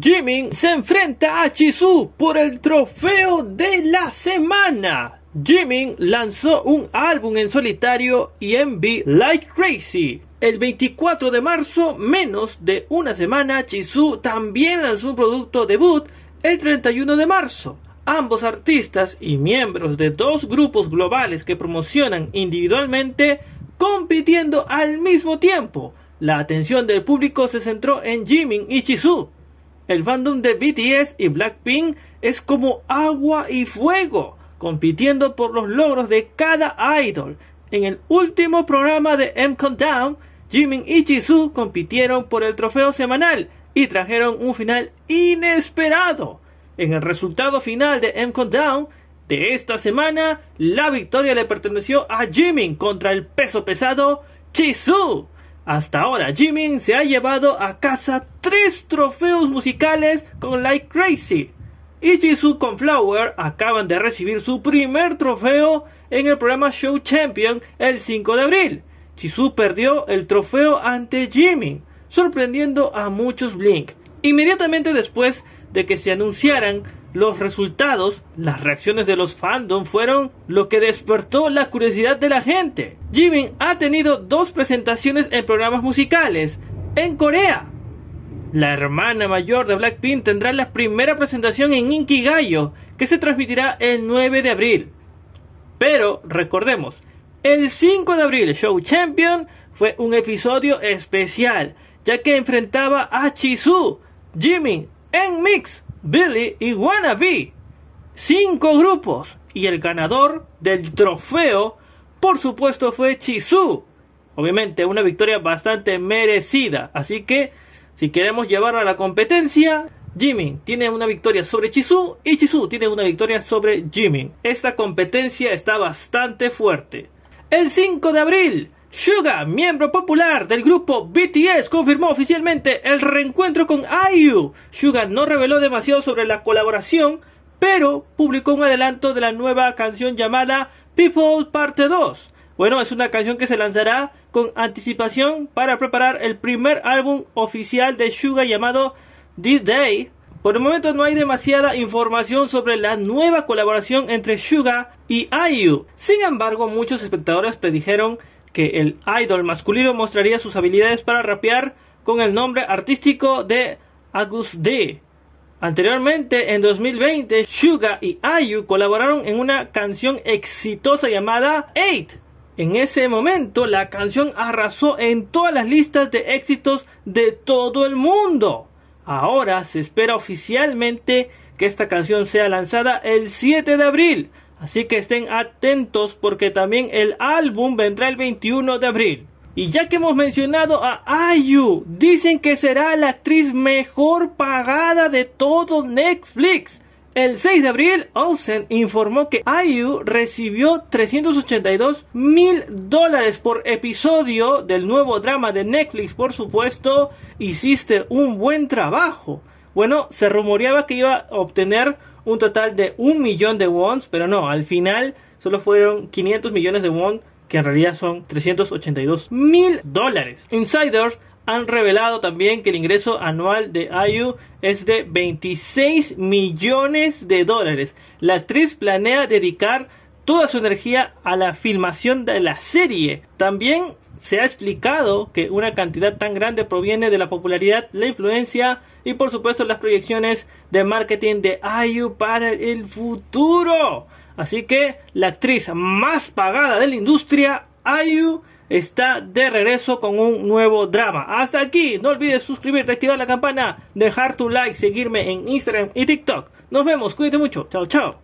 Jimin se enfrenta a Chisu por el trofeo de la semana. Jimin lanzó un álbum en solitario y MV Like Crazy. El 24 de marzo, menos de una semana, Chisu también lanzó un producto debut el 31 de marzo. Ambos artistas y miembros de dos grupos globales que promocionan individualmente compitiendo al mismo tiempo. La atención del público se centró en Jimin y Chisu. El fandom de BTS y Blackpink es como agua y fuego, compitiendo por los logros de cada idol. En el último programa de M Countdown, Jimin y Jisoo compitieron por el trofeo semanal y trajeron un final inesperado. En el resultado final de M Countdown de esta semana, la victoria le perteneció a Jimin contra el peso pesado Jisoo. Hasta ahora, Jimin se ha llevado a casa tres trofeos musicales con Like Crazy. Y Jisoo con Flower acaban de recibir su primer trofeo en el programa Show Champion el 5 de abril. Jisoo perdió el trofeo ante Jimin, sorprendiendo a muchos Blink. Inmediatamente después de que se anunciaran los resultados, las reacciones de los fandom fueron lo que despertó la curiosidad de la gente. Jimin ha tenido dos presentaciones en programas musicales en Corea. La hermana mayor de Blackpink tendrá la primera presentación en Inkigayo, que se transmitirá el 9 de abril. Pero recordemos, el 5 de abril Show Champion fue un episodio especial, ya que enfrentaba a Chisu, Jimmy, en Mix Billy y Wannabe. Cinco grupos. Y el ganador del trofeo, por supuesto, fue Chisu Obviamente, una victoria bastante merecida. Así que, si queremos llevar a la competencia, Jimmy tiene una victoria sobre Chisu y chisu tiene una victoria sobre Jimmy. Esta competencia está bastante fuerte. El 5 de abril Suga, miembro popular del grupo BTS, confirmó oficialmente el reencuentro con IU. Suga no reveló demasiado sobre la colaboración, pero publicó un adelanto de la nueva canción llamada People Parte 2. Bueno, es una canción que se lanzará con anticipación para preparar el primer álbum oficial de Suga llamado D-Day. Por el momento no hay demasiada información sobre la nueva colaboración entre Suga y IU. Sin embargo, muchos espectadores predijeron que el idol masculino mostraría sus habilidades para rapear con el nombre artístico de Agus D. Anteriormente, en 2020, Suga y Ayu colaboraron en una canción exitosa llamada Eight. En ese momento, la canción arrasó en todas las listas de éxitos de todo el mundo. Ahora se espera oficialmente que esta canción sea lanzada el 7 de abril, Así que estén atentos porque también el álbum vendrá el 21 de abril. Y ya que hemos mencionado a IU dicen que será la actriz mejor pagada de todo Netflix. El 6 de abril, Olsen informó que IU recibió 382 mil dólares por episodio del nuevo drama de Netflix, por supuesto, hiciste un buen trabajo. Bueno, se rumoreaba que iba a obtener un total de un millón de wons, pero no, al final solo fueron 500 millones de won, que en realidad son 382 mil dólares. Insiders han revelado también que el ingreso anual de Ayu es de 26 millones de dólares. La actriz planea dedicar toda su energía a la filmación de la serie. También se ha explicado que una cantidad tan grande proviene de la popularidad, la influencia y por supuesto las proyecciones de marketing de IU para el futuro. Así que la actriz más pagada de la industria, IU, está de regreso con un nuevo drama. Hasta aquí, no olvides suscribirte, activar la campana, dejar tu like, seguirme en Instagram y TikTok. Nos vemos, cuídate mucho, chao chao.